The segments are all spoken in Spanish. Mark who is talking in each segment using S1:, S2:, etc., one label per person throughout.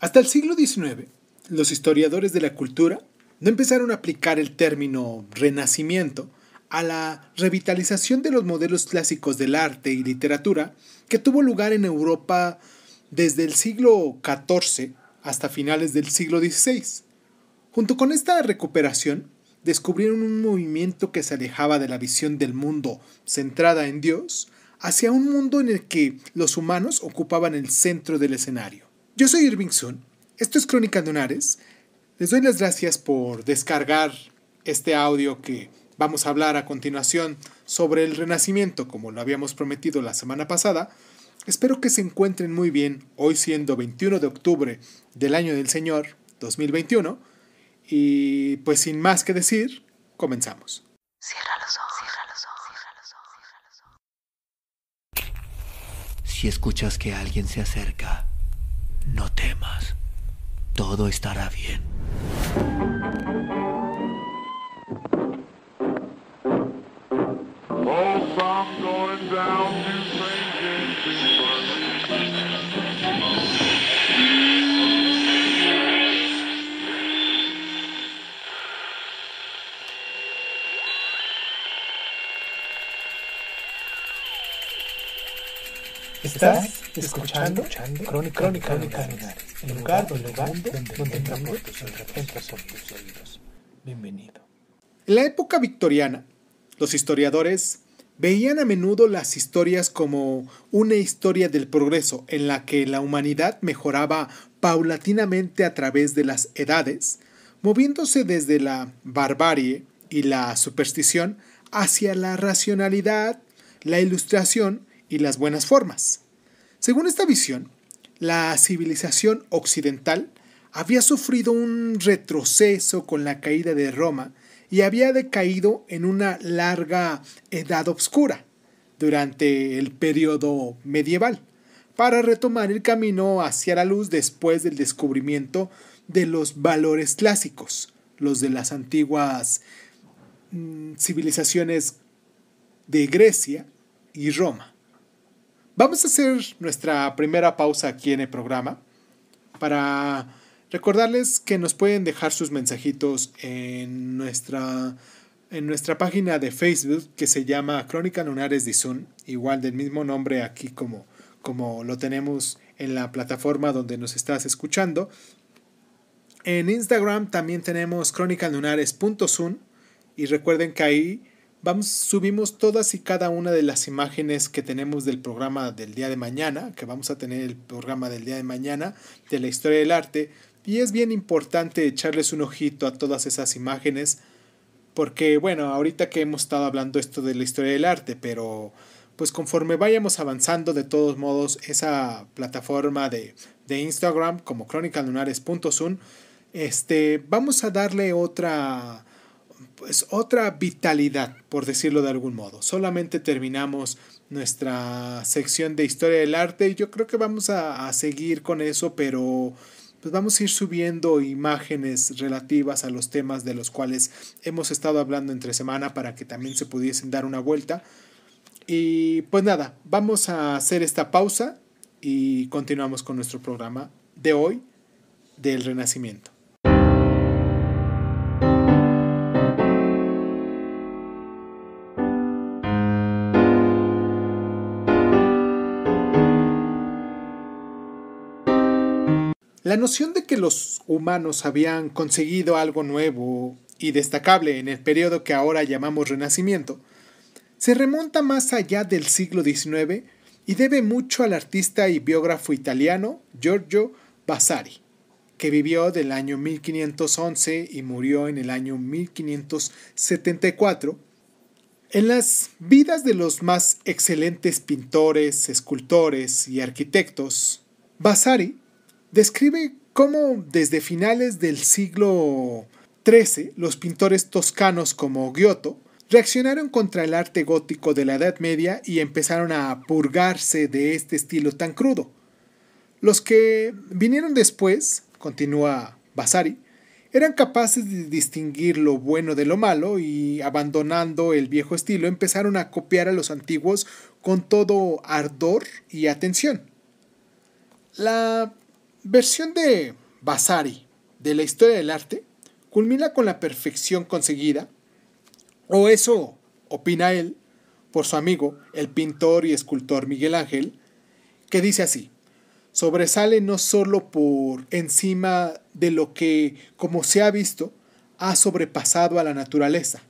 S1: Hasta el siglo XIX, los historiadores de la cultura no empezaron a aplicar el término renacimiento a la revitalización de los modelos clásicos del arte y literatura que tuvo lugar en Europa desde el siglo XIV hasta finales del siglo XVI. Junto con esta recuperación, descubrieron un movimiento que se alejaba de la visión del mundo centrada en Dios hacia un mundo en el que los humanos ocupaban el centro del escenario. Yo soy Irving Sun, esto es Crónica Lunares. Les doy las gracias por descargar este audio que vamos a hablar a continuación sobre el renacimiento, como lo habíamos prometido la semana pasada. Espero que se encuentren muy bien hoy siendo 21 de octubre del año del Señor 2021. Y pues sin más que decir, comenzamos. Cierra los ojos. Si escuchas que alguien se acerca, no temas, todo estará bien. ¿Estás? escuchando, Crónica, Crónica, En la época victoriana, los historiadores veían a menudo las historias como una historia del progreso en la que la humanidad mejoraba paulatinamente a través de las edades, moviéndose desde la barbarie y la superstición hacia la racionalidad, la ilustración y las buenas formas. Según esta visión, la civilización occidental había sufrido un retroceso con la caída de Roma y había decaído en una larga edad oscura durante el periodo medieval, para retomar el camino hacia la luz después del descubrimiento de los valores clásicos, los de las antiguas mm, civilizaciones de Grecia y Roma. Vamos a hacer nuestra primera pausa aquí en el programa para recordarles que nos pueden dejar sus mensajitos en nuestra, en nuestra página de Facebook que se llama Crónica Lunares de Zoom, igual del mismo nombre aquí como, como lo tenemos en la plataforma donde nos estás escuchando. En Instagram también tenemos crónicalunares.zoom. y recuerden que ahí subimos todas y cada una de las imágenes que tenemos del programa del día de mañana, que vamos a tener el programa del día de mañana de la historia del arte, y es bien importante echarles un ojito a todas esas imágenes, porque bueno, ahorita que hemos estado hablando esto de la historia del arte, pero pues conforme vayamos avanzando, de todos modos, esa plataforma de, de Instagram como cronicalunares.zoom, este, vamos a darle otra pues, otra vitalidad, por decirlo de algún modo. Solamente terminamos nuestra sección de historia del arte y yo creo que vamos a, seguir con eso, pero pues vamos a ir subiendo imágenes relativas a los temas de los cuales hemos estado hablando entre semana para que también se pudiesen dar una vuelta. Y pues nada, vamos a hacer esta pausa y continuamos con nuestro programa de hoy del Renacimiento. La noción de que los humanos habían conseguido algo nuevo y destacable en el periodo que ahora llamamos Renacimiento se remonta más allá del siglo XIX y debe mucho al artista y biógrafo italiano Giorgio Vasari, que vivió del año 1511 y murió en el año 1574. En las vidas de los más excelentes pintores, escultores y arquitectos, Vasari describe cómo desde finales del siglo XIII los pintores toscanos como Giotto reaccionaron contra el arte gótico de la Edad Media y empezaron a purgarse de este estilo tan crudo. Los que vinieron después, continúa Vasari, eran capaces de distinguir lo bueno de lo malo y abandonando el viejo estilo empezaron a copiar a los antiguos con todo ardor y atención. La Versión de Vasari de la historia del arte culmina con la perfección conseguida, o eso opina él, por su amigo, el pintor y escultor Miguel Ángel, que dice así, sobresale no solo por encima de lo que, como se ha visto, ha sobrepasado a la naturaleza,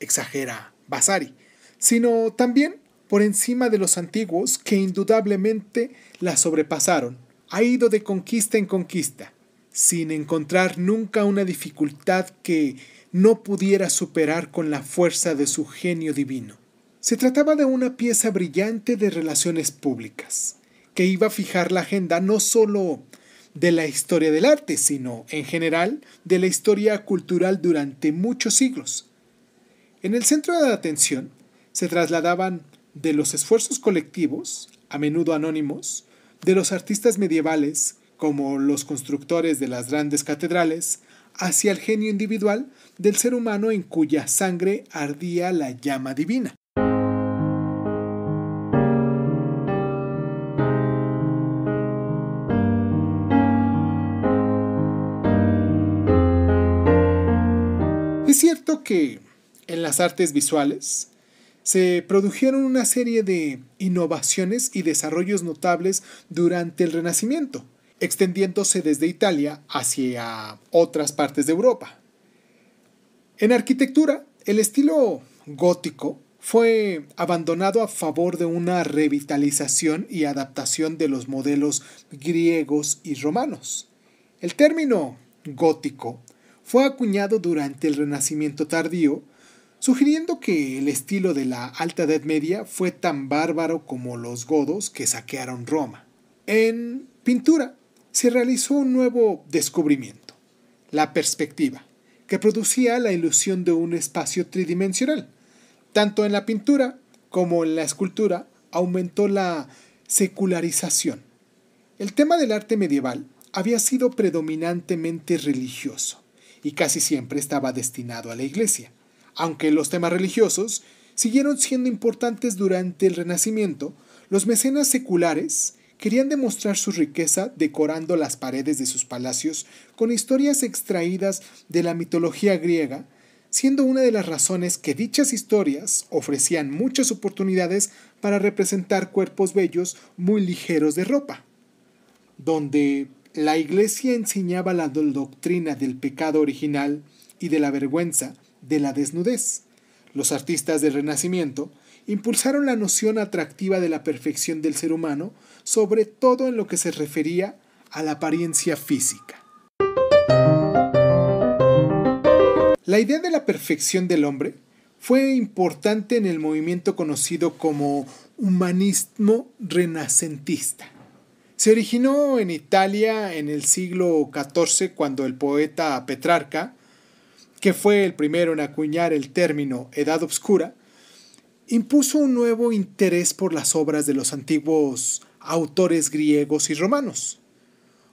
S1: exagera Vasari, sino también por encima de los antiguos que indudablemente la sobrepasaron ha ido de conquista en conquista, sin encontrar nunca una dificultad que no pudiera superar con la fuerza de su genio divino. Se trataba de una pieza brillante de relaciones públicas, que iba a fijar la agenda no sólo de la historia del arte, sino, en general, de la historia cultural durante muchos siglos. En el centro de la atención se trasladaban de los esfuerzos colectivos, a menudo anónimos, de los artistas medievales, como los constructores de las grandes catedrales, hacia el genio individual del ser humano en cuya sangre ardía la llama divina. Es cierto que en las artes visuales se produjeron una serie de innovaciones y desarrollos notables durante el Renacimiento, extendiéndose desde Italia hacia otras partes de Europa. En arquitectura, el estilo gótico fue abandonado a favor de una revitalización y adaptación de los modelos griegos y romanos. El término gótico fue acuñado durante el Renacimiento tardío sugiriendo que el estilo de la Alta Edad Media fue tan bárbaro como los godos que saquearon Roma. En pintura se realizó un nuevo descubrimiento, la perspectiva, que producía la ilusión de un espacio tridimensional. Tanto en la pintura como en la escultura aumentó la secularización. El tema del arte medieval había sido predominantemente religioso y casi siempre estaba destinado a la iglesia aunque los temas religiosos siguieron siendo importantes durante el Renacimiento, los mecenas seculares querían demostrar su riqueza decorando las paredes de sus palacios con historias extraídas de la mitología griega, siendo una de las razones que dichas historias ofrecían muchas oportunidades para representar cuerpos bellos muy ligeros de ropa, donde la iglesia enseñaba la doctrina del pecado original y de la vergüenza, de la desnudez. Los artistas del Renacimiento impulsaron la noción atractiva de la perfección del ser humano, sobre todo en lo que se refería a la apariencia física. La idea de la perfección del hombre fue importante en el movimiento conocido como humanismo renacentista. Se originó en Italia en el siglo XIV cuando el poeta Petrarca que fue el primero en acuñar el término Edad Obscura, impuso un nuevo interés por las obras de los antiguos autores griegos y romanos.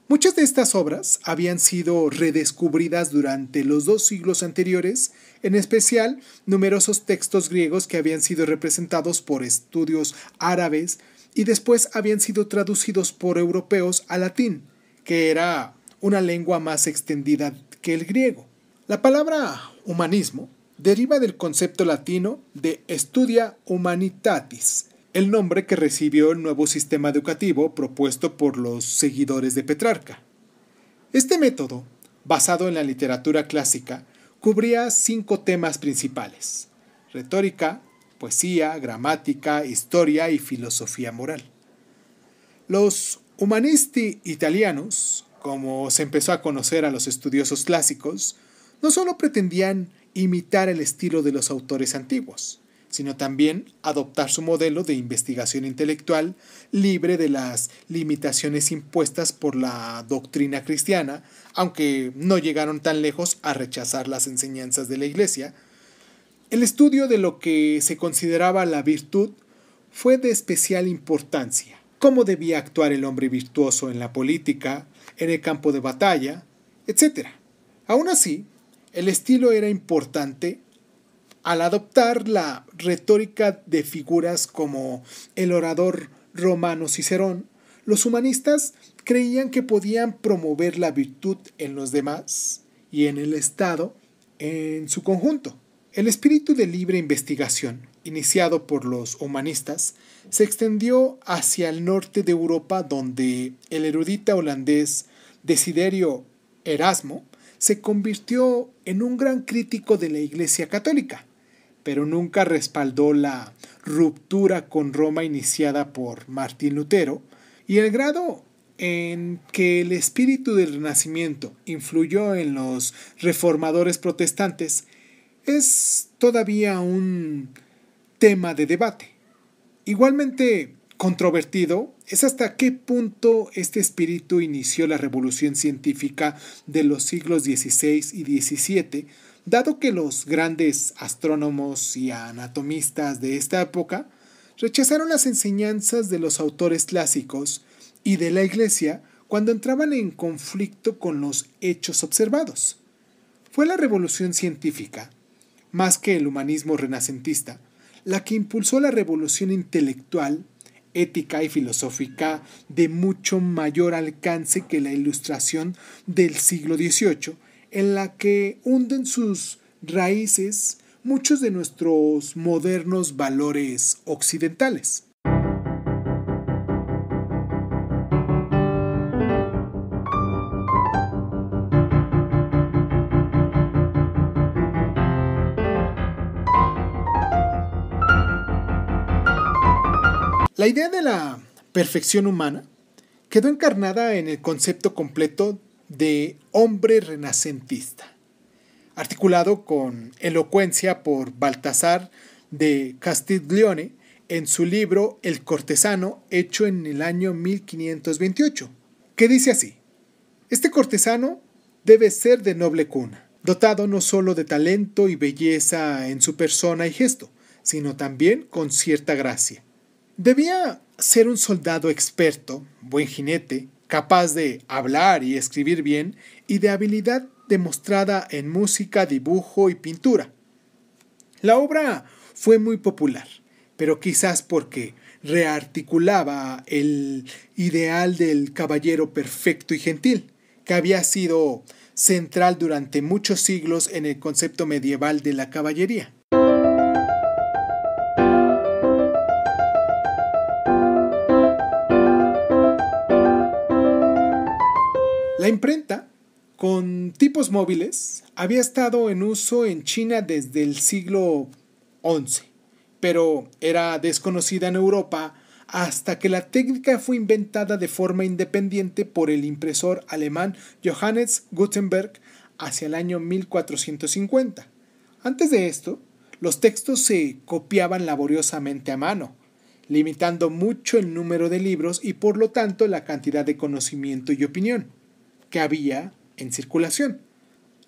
S1: Muchas de estas obras habían sido redescubridas durante los dos siglos anteriores, en especial numerosos textos griegos que habían sido representados por estudios árabes y después habían sido traducidos por europeos a latín, que era una lengua más extendida que el griego. La palabra humanismo deriva del concepto latino de Studia Humanitatis, el nombre que recibió el nuevo sistema educativo propuesto por los seguidores de Petrarca. Este método, basado en la literatura clásica, cubría cinco temas principales, retórica, poesía, gramática, historia y filosofía moral. Los humanisti italianos, como se empezó a conocer a los estudiosos clásicos, no solo pretendían imitar el estilo de los autores antiguos, sino también adoptar su modelo de investigación intelectual libre de las limitaciones impuestas por la doctrina cristiana, aunque no llegaron tan lejos a rechazar las enseñanzas de la Iglesia, el estudio de lo que se consideraba la virtud fue de especial importancia. Cómo debía actuar el hombre virtuoso en la política, en el campo de batalla, etc. Aún así, el estilo era importante al adoptar la retórica de figuras como el orador romano Cicerón, los humanistas creían que podían promover la virtud en los demás y en el Estado en su conjunto. El espíritu de libre investigación, iniciado por los humanistas, se extendió hacia el norte de Europa donde el erudita holandés Desiderio Erasmo se convirtió en un gran crítico de la Iglesia Católica, pero nunca respaldó la ruptura con Roma iniciada por Martín Lutero, y el grado en que el espíritu del Renacimiento influyó en los reformadores protestantes es todavía un tema de debate. Igualmente, controvertido es hasta qué punto este espíritu inició la revolución científica de los siglos XVI y XVII, dado que los grandes astrónomos y anatomistas de esta época rechazaron las enseñanzas de los autores clásicos y de la Iglesia cuando entraban en conflicto con los hechos observados. Fue la revolución científica, más que el humanismo renacentista, la que impulsó la revolución intelectual ética y filosófica de mucho mayor alcance que la ilustración del siglo XVIII, en la que hunden sus raíces muchos de nuestros modernos valores occidentales. La idea de la perfección humana quedó encarnada en el concepto completo de hombre renacentista, articulado con elocuencia por Baltasar de Castiglione en su libro El cortesano, hecho en el año 1528, que dice así, este cortesano debe ser de noble cuna, dotado no solo de talento y belleza en su persona y gesto, sino también con cierta gracia Debía ser un soldado experto, buen jinete, capaz de hablar y escribir bien y de habilidad demostrada en música, dibujo y pintura. La obra fue muy popular, pero quizás porque rearticulaba el ideal del caballero perfecto y gentil, que había sido central durante muchos siglos en el concepto medieval de la caballería. La imprenta, con tipos móviles, había estado en uso en China desde el siglo XI, pero era desconocida en Europa hasta que la técnica fue inventada de forma independiente por el impresor alemán Johannes Gutenberg hacia el año 1450. Antes de esto, los textos se copiaban laboriosamente a mano, limitando mucho el número de libros y por lo tanto la cantidad de conocimiento y opinión que había en circulación.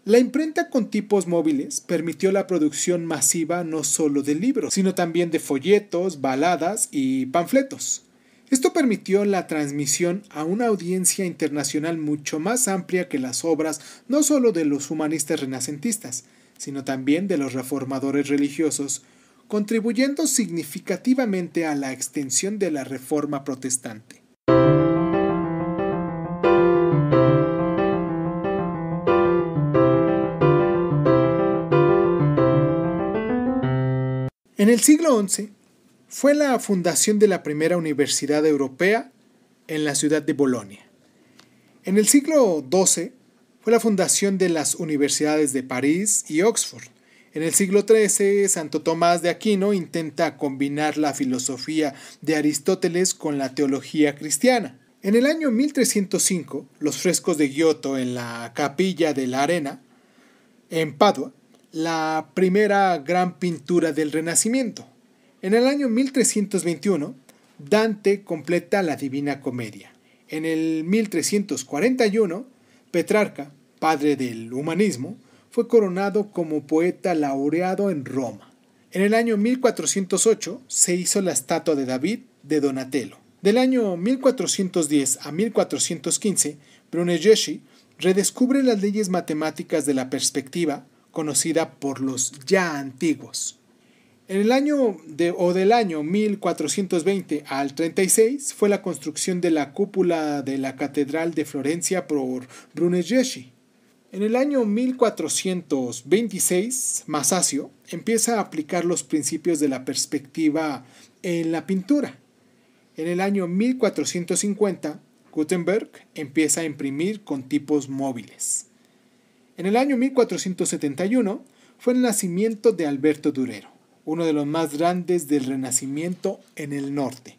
S1: La imprenta con tipos móviles permitió la producción masiva no solo de libros, sino también de folletos, baladas y panfletos. Esto permitió la transmisión a una audiencia internacional mucho más amplia que las obras no solo de los humanistas renacentistas, sino también de los reformadores religiosos, contribuyendo significativamente a la extensión de la reforma protestante. En el siglo XI fue la fundación de la primera universidad europea en la ciudad de Bolonia. En el siglo XII fue la fundación de las universidades de París y Oxford. En el siglo XIII, Santo Tomás de Aquino intenta combinar la filosofía de Aristóteles con la teología cristiana. En el año 1305, los frescos de Giotto en la capilla de la Arena, en Padua, la primera gran pintura del Renacimiento. En el año 1321, Dante completa la Divina Comedia. En el 1341, Petrarca, padre del humanismo, fue coronado como poeta laureado en Roma. En el año 1408 se hizo la estatua de David de Donatello. Del año 1410 a 1415, Brunelleschi redescubre las leyes matemáticas de la perspectiva conocida por los ya antiguos. En el año o del año 1420 al 36 fue la construcción de la cúpula de la Catedral de Florencia por Brunelleschi. En el año 1426, Masaccio empieza a aplicar los principios de la perspectiva en la pintura. En el año 1450, Gutenberg empieza a imprimir con tipos móviles. En el año 1471 fue el nacimiento de Alberto Durero, uno de los más grandes del Renacimiento en el norte.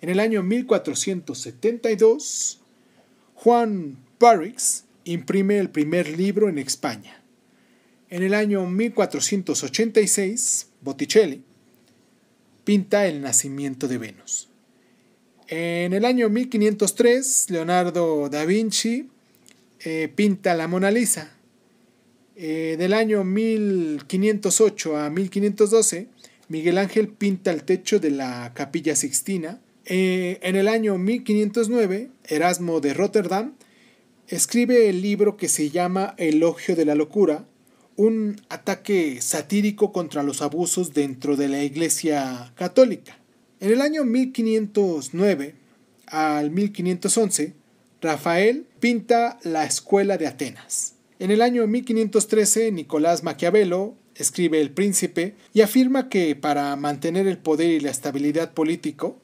S1: En el año 1472, Juan Parrix imprime el primer libro en España. En el año 1486, Botticelli pinta el nacimiento de Venus. En el año 1503, Leonardo da Vinci eh, pinta la Mona Lisa. Eh, del año 1508 a 1512, Miguel Ángel pinta el techo de la Capilla Sixtina. Eh, en el año 1509, Erasmo de Rotterdam escribe el libro que se llama Elogio de la Locura, un ataque satírico contra los abusos dentro de la Iglesia Católica. En el año 1509 al 1511, Rafael pinta la escuela de Atenas. En el año 1513, Nicolás Maquiavelo escribe El Príncipe y afirma que para mantener el poder y la estabilidad político,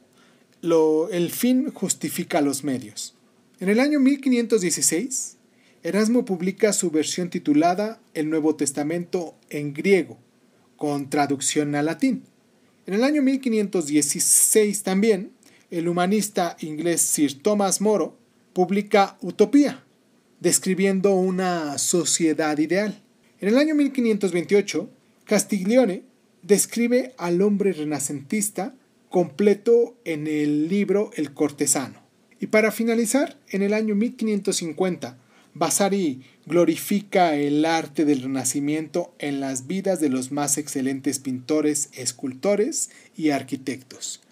S1: el fin justifica los medios. En el año 1516, Erasmo publica su versión titulada El Nuevo Testamento en griego, con traducción al latín. En el año 1516 también, el humanista inglés Sir Thomas Moro publica Utopía, describiendo una sociedad ideal. En el año 1528, Castiglione describe al hombre renacentista completo en el libro El cortesano. Y para finalizar, en el año 1550, Vasari glorifica el arte del Renacimiento en las vidas de los más excelentes pintores, escultores y arquitectos.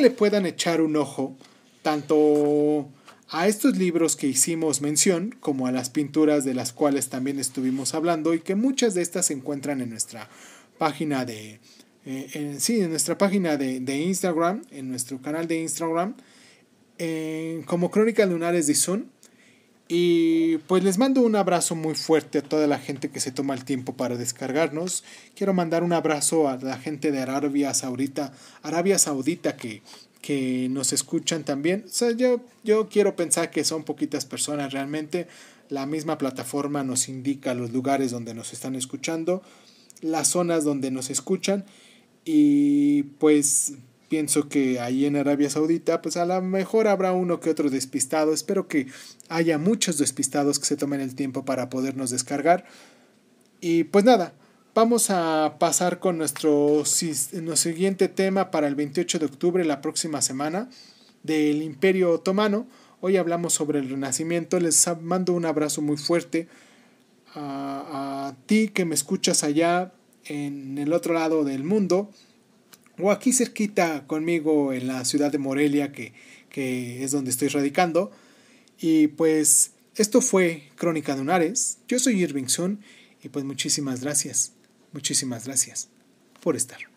S1: le puedan echar un ojo tanto a estos libros que hicimos mención como a las pinturas de las cuales también estuvimos hablando y que muchas de estas se encuentran en nuestra página de eh, en, sí, en nuestra página de, Instagram, en nuestro canal de Instagram, como Crónicas Lunares de Sun y pues les mando un abrazo muy fuerte a toda la gente que se toma el tiempo para descargarnos. Quiero mandar un abrazo a la gente de Arabia Saudita, Arabia Saudita que, nos escuchan también. yo, yo quiero pensar que son poquitas personas realmente. La misma plataforma nos indica los lugares donde nos están escuchando, las zonas donde nos escuchan. Y pues Pienso que ahí en Arabia Saudita, pues a lo mejor habrá uno que otro despistado. Espero que haya muchos despistados que se tomen el tiempo para podernos descargar. Y pues nada, vamos a pasar con nuestro, siguiente tema para el 28 de octubre, la próxima semana, del Imperio Otomano. Hoy hablamos sobre el Renacimiento. Les mando un abrazo muy fuerte a ti que me escuchas allá en el otro lado del mundo o aquí cerquita conmigo en la ciudad de Morelia, que, es donde estoy radicando. Y pues esto fue Crónica de Unares. Yo soy Irving Sun y pues muchísimas gracias, muchísimas gracias por estar.